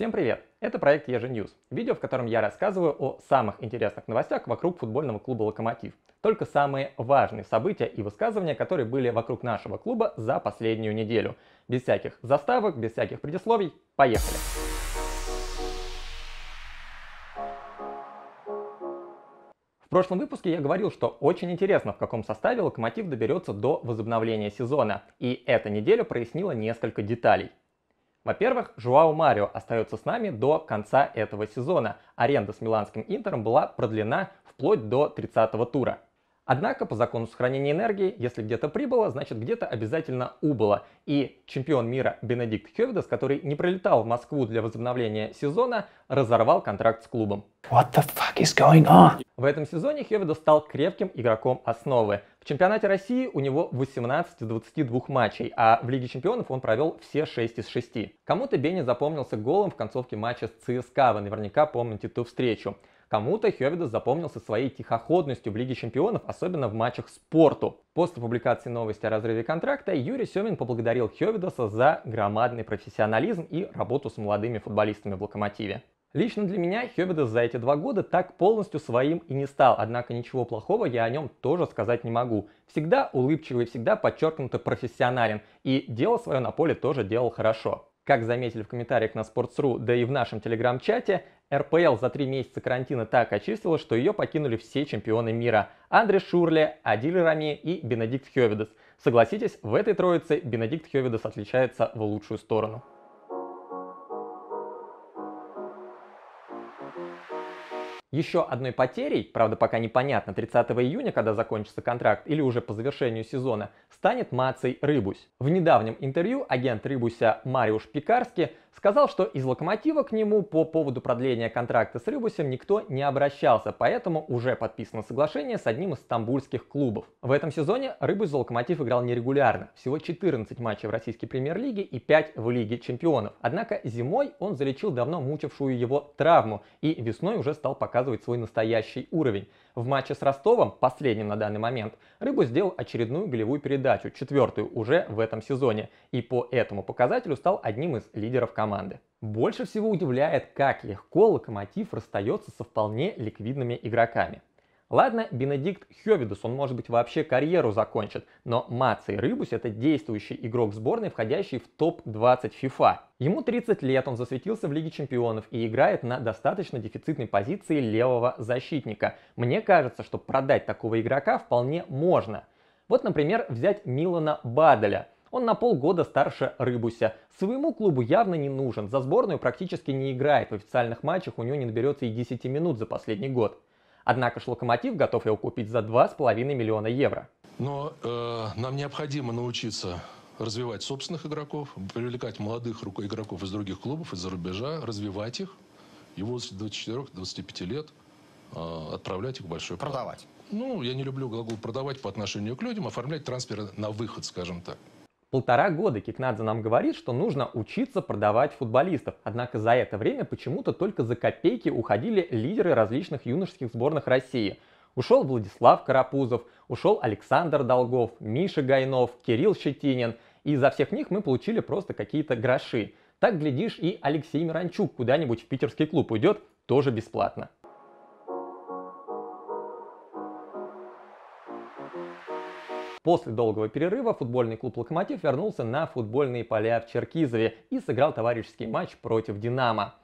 Всем привет! Это проект Еженьюз, видео, в котором я рассказываю о самых интересных новостях вокруг футбольного клуба «Локомотив». Только самые важные события и высказывания, которые были вокруг нашего клуба за последнюю неделю. Без всяких заставок, без всяких предисловий. Поехали! В прошлом выпуске я говорил, что очень интересно, в каком составе «Локомотив» доберется до возобновления сезона. И эта неделя прояснила несколько деталей. Во-первых, Жуау Марио остается с нами до конца этого сезона. Аренда с миланским Интером была продлена вплоть до 30-го тура. Однако, по закону сохранения энергии, если где-то прибыло, значит где-то обязательно убыло. И чемпион мира Бенедикт Хёвидас, который не прилетал в Москву для возобновления сезона, разорвал контракт с клубом. What the fuck is going on? В этом сезоне Хёвидас стал крепким игроком основы. В чемпионате России у него 18 из 22 матчей, а в Лиге чемпионов он провел все 6 из 6. Кому-то Бенни запомнился голом в концовке матча с ЦСКА, вы наверняка помните ту встречу. Кому-то Хёвидес запомнился своей тихоходностью в Лиге чемпионов, особенно в матчах спорту. После публикации новости о разрыве контракта Юрий Семин поблагодарил Хёвидеса за громадный профессионализм и работу с молодыми футболистами в «Локомотиве». Лично для меня Хёббидес за эти два года так полностью своим и не стал, однако ничего плохого я о нем тоже сказать не могу. Всегда улыбчивый, всегда подчеркнуто профессионален, и дело свое на поле тоже делал хорошо. Как заметили в комментариях на Sports.ru, да и в нашем телеграм-чате, РПЛ за три месяца карантина так очистила, что ее покинули все чемпионы мира. Андре Шурле, Адиль Рами и Бенедикт Хёвидес. Согласитесь, в этой троице Бенедикт Хёвидес отличается в лучшую сторону. еще одной потерей, правда пока непонятно, 30 июня, когда закончится контракт, или уже по завершению сезона, станет Маций Рыбусь. В недавнем интервью агент Рыбуся Мариуш Пикарский сказал, что из «Локомотива» к нему по поводу продления контракта с Рыбусем никто не обращался, поэтому уже подписано соглашение с одним из стамбульских клубов. В этом сезоне Рыбус за «Локомотив» играл нерегулярно, всего 14 матчей в российской премьер-лиге и 5 в Лиге чемпионов. Однако зимой он залечил давно мучившую его травму и весной уже стал показывать свой настоящий уровень. В матче с Ростовом, последним на данный момент, Рыбу сделал очередную голевую передачу, четвертую уже в этом сезоне, и по этому показателю стал одним из лидеров команды. Больше всего удивляет, как легко Локомотив расстается со вполне ликвидными игроками. Ладно, Бенедикт Хёвидус, он, может быть, вообще карьеру закончит, но Мацей Рыбус – это действующий игрок сборной, входящий в топ-20 FIFA. Ему 30 лет, он засветился в Лиге Чемпионов и играет на достаточно дефицитной позиции левого защитника. Мне кажется, что продать такого игрока вполне можно. Вот, например, взять Милана Баделя – он на полгода старше Рыбуся. Своему клубу явно не нужен, за сборную практически не играет, в официальных матчах у него не наберется и 10 минут за последний год. Однако ж «Локомотив» готов его купить за 2,5 миллиона евро. Но э, нам необходимо научиться развивать собственных игроков, привлекать молодых игроков из других клубов, из-за рубежа, развивать их, и в возрасте 24-25 лет э, отправлять их в большой Продавать. Ну, я не люблю глагол «продавать» по отношению к людям, оформлять трансферы на выход, скажем так. Полтора года Кикнадзе нам говорит, что нужно учиться продавать футболистов. Однако за это время почему-то только за копейки уходили лидеры различных юношеских сборных России. Ушел Владислав Карапузов, ушел Александр Долгов, Миша Гайнов, Кирилл Щетинин. И за всех них мы получили просто какие-то гроши. Так, глядишь, и Алексей Миранчук куда-нибудь в питерский клуб уйдет тоже бесплатно. После долгого перерыва футбольный клуб «Локомотив» вернулся на футбольные поля в Черкизове и сыграл товарищеский матч против «Динамо».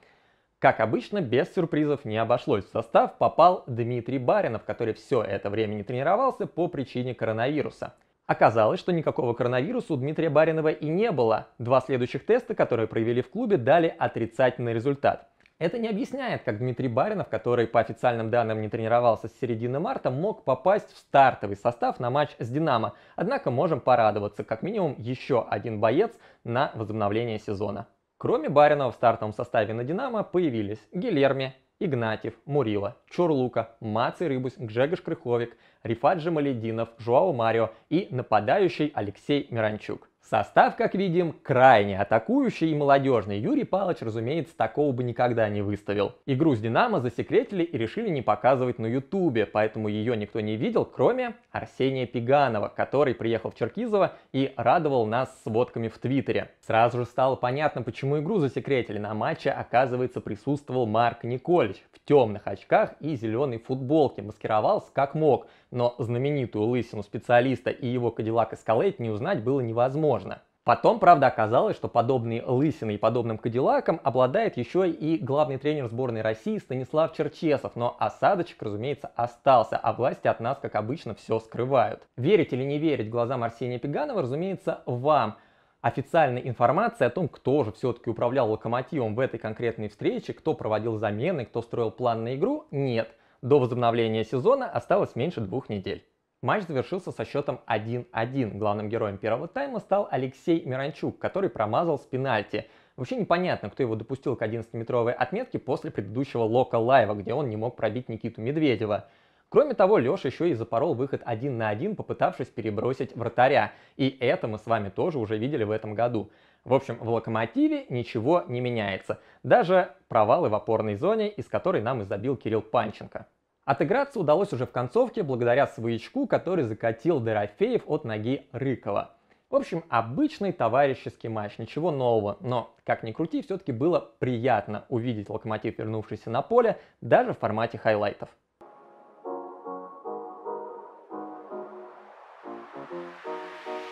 Как обычно, без сюрпризов не обошлось. В состав попал Дмитрий Баринов, который все это время не тренировался по причине коронавируса. Оказалось, что никакого коронавируса у Дмитрия Баринова и не было. Два следующих теста, которые провели в клубе, дали отрицательный результат. Это не объясняет, как Дмитрий Баринов, который по официальным данным не тренировался с середины марта, мог попасть в стартовый состав на матч с «Динамо». Однако можем порадоваться, как минимум еще один боец на возобновление сезона. Кроме Баринова в стартовом составе на «Динамо» появились Гилерми, Игнатьев, Мурила, Чурлука, Маций Рыбусь, Джегош Крыховик, Рифат Жамалединов, Жуао Марио и нападающий Алексей Миранчук. Состав, как видим, крайне атакующий и молодежный. Юрий Палыч, разумеется, такого бы никогда не выставил. Игру с «Динамо» засекретили и решили не показывать на Ютубе, поэтому ее никто не видел, кроме Арсения Пиганова, который приехал в Черкизово и радовал нас сводками в Твиттере. Сразу же стало понятно, почему игру засекретили. На матче, оказывается, присутствовал Марк Николич в темных очках и зеленой футболке, маскировался как мог, но знаменитую лысину специалиста и его Кадиллак Эскалейт не узнать было невозможно возможно. Потом, правда, оказалось, что подобные лысины и подобным кадиллаком обладает еще и главный тренер сборной России Станислав Черчесов, но осадочек, разумеется, остался, а власти от нас, как обычно, все скрывают. Верить или не верить глазам Арсения Пеганова, разумеется, вам. Официальной информации о том, кто же все-таки управлял локомотивом в этой конкретной встрече, кто проводил замены, кто строил план на игру, нет. До возобновления сезона осталось меньше двух недель. Матч завершился со счетом 1-1. Главным героем первого тайма стал Алексей Миранчук, который промазал с пенальти. Вообще непонятно, кто его допустил к 11-метровой отметке после предыдущего Лока Лайва, где он не мог пробить Никиту Медведева. Кроме того, Леша еще и запорол выход один на один, попытавшись перебросить вратаря. И это мы с вами тоже уже видели в этом году. В общем, в «Локомотиве» ничего не меняется. Даже провалы в опорной зоне, из которой нам и забил Кирилл Панченко. Отыграться удалось уже в концовке благодаря своячку, который закатил Дорофеев от ноги Рыкова. В общем, обычный товарищеский матч, ничего нового, но, как ни крути, все-таки было приятно увидеть локомотив, вернувшийся на поле, даже в формате хайлайтов.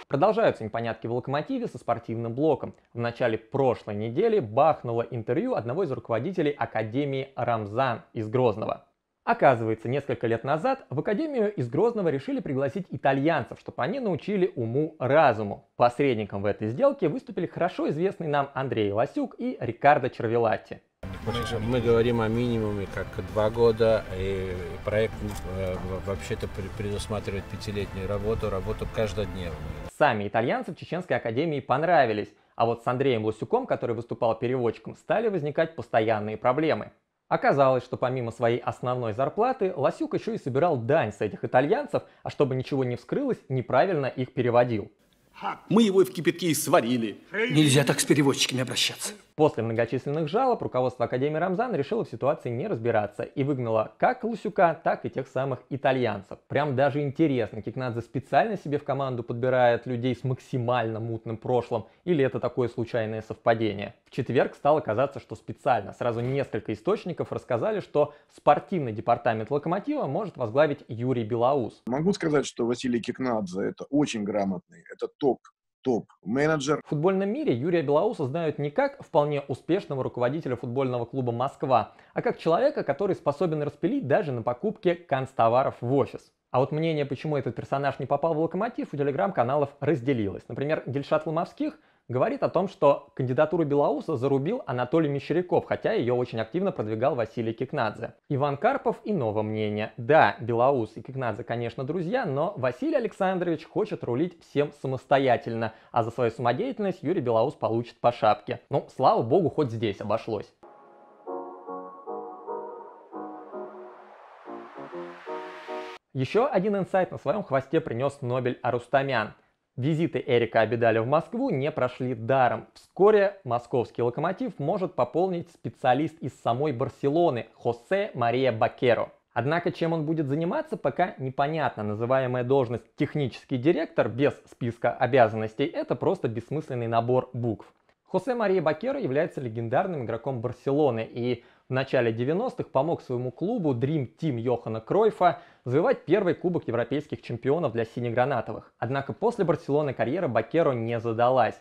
Продолжаются непонятки в «Локомотиве» со спортивным блоком. В начале прошлой недели бахнуло интервью одного из руководителей Академии Рамзан из Грозного. Оказывается, несколько лет назад в Академию из Грозного решили пригласить итальянцев, чтобы они научили уму-разуму. Посредником в этой сделке выступили хорошо известный нам Андрей Лосюк и Рикардо Червелатти. Мы говорим о минимуме как два года, и проект э, вообще-то предусматривает пятилетнюю работу, работу каждодневную. Сами итальянцы в Чеченской академии понравились, а вот с Андреем Лосюком, который выступал переводчиком, стали возникать постоянные проблемы. Оказалось, что помимо своей основной зарплаты, Лосюк еще и собирал дань с этих итальянцев, а чтобы ничего не вскрылось, неправильно их переводил. Мы его в кипятке и сварили. Нельзя так с переводчиками обращаться. После многочисленных жалоб руководство Академии Рамзан решило в ситуации не разбираться и выгнало как Лусюка, так и тех самых итальянцев. Прям даже интересно, Кикнадзе специально себе в команду подбирает людей с максимально мутным прошлым или это такое случайное совпадение? В четверг стало казаться, что специально. Сразу несколько источников рассказали, что спортивный департамент Локомотива может возглавить Юрий Белоус. Могу сказать, что Василий Кикнадзе это очень грамотный, это топ топ-менеджер. В футбольном мире Юрия Белоуса знают не как вполне успешного руководителя футбольного клуба «Москва», а как человека, который способен распилить даже на покупке канцтоваров в офис. А вот мнение, почему этот персонаж не попал в локомотив, у телеграм-каналов разделилось. Например, Дельшат Ломовских – говорит о том, что кандидатуру Белоуса зарубил Анатолий Мещеряков, хотя ее очень активно продвигал Василий Кикнадзе. Иван Карпов иного мнения. Да, Белоус и Кикнадзе, конечно, друзья, но Василий Александрович хочет рулить всем самостоятельно, а за свою самодеятельность Юрий Белоус получит по шапке. Ну, слава богу, хоть здесь обошлось. Еще один инсайт на своем хвосте принес Нобель Арустамян – Визиты Эрика Абидаля в Москву не прошли даром. Вскоре московский локомотив может пополнить специалист из самой Барселоны Хосе Мария Бакеро. Однако, чем он будет заниматься, пока непонятно. Называемая должность «технический директор» без списка обязанностей – это просто бессмысленный набор букв. Хосе Мария Бакеро является легендарным игроком Барселоны и в начале 90-х помог своему клубу Dream Team Йохана Кройфа завоевать первый Кубок Европейских чемпионов для синегранатовых. Однако после Барселоны карьера Бакеро не задалась.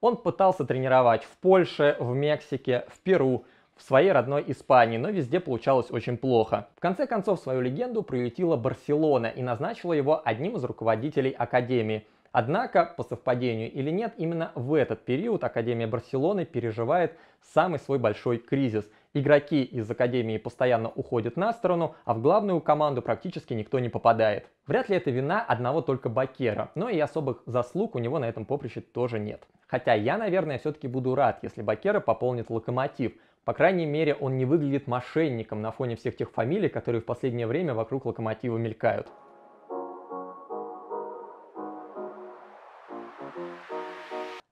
Он пытался тренировать в Польше, в Мексике, в Перу, в своей родной Испании, но везде получалось очень плохо. В конце концов, свою легенду приютила Барселона и назначила его одним из руководителей Академии. Однако, по совпадению или нет, именно в этот период Академия Барселоны переживает самый свой большой кризис – Игроки из Академии постоянно уходят на сторону, а в главную команду практически никто не попадает. Вряд ли это вина одного только Бакера, но и особых заслуг у него на этом поприще тоже нет. Хотя я, наверное, все-таки буду рад, если Бакера пополнит Локомотив. По крайней мере, он не выглядит мошенником на фоне всех тех фамилий, которые в последнее время вокруг Локомотива мелькают.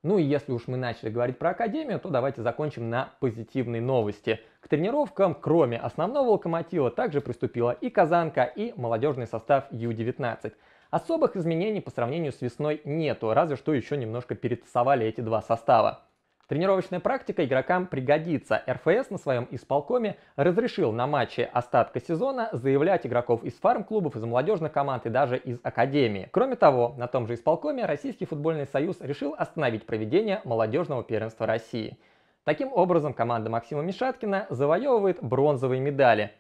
Ну и если уж мы начали говорить про Академию, то давайте закончим на позитивной новости. К тренировкам, кроме основного локомотива, также приступила и Казанка, и молодежный состав Ю-19. Особых изменений по сравнению с весной нету, разве что еще немножко перетасовали эти два состава. Тренировочная практика игрокам пригодится. РФС на своем исполкоме разрешил на матче остатка сезона заявлять игроков из фарм-клубов, из молодежных команд и даже из академии. Кроме того, на том же исполкоме Российский футбольный союз решил остановить проведение молодежного первенства России. Таким образом, команда Максима Мишаткина завоевывает бронзовые медали.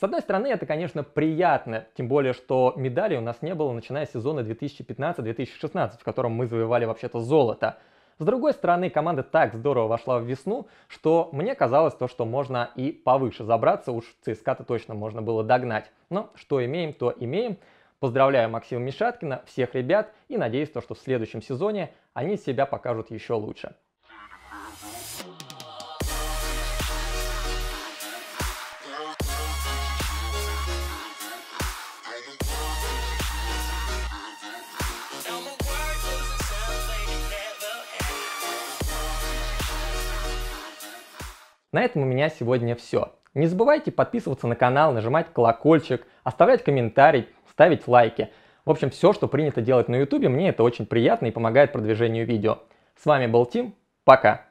С одной стороны, это, конечно, приятно, тем более, что медалей у нас не было, начиная с сезона 2015-2016, в котором мы завоевали вообще-то золото – с другой стороны, команда так здорово вошла в весну, что мне казалось то, что можно и повыше забраться, уж ЦСКА-то точно можно было догнать. Но что имеем, то имеем. Поздравляю Максима Мишаткина, всех ребят и надеюсь, то, что в следующем сезоне они себя покажут еще лучше. На этом у меня сегодня все. Не забывайте подписываться на канал, нажимать колокольчик, оставлять комментарий, ставить лайки. В общем, все, что принято делать на YouTube, мне это очень приятно и помогает продвижению видео. С вами был Тим, пока!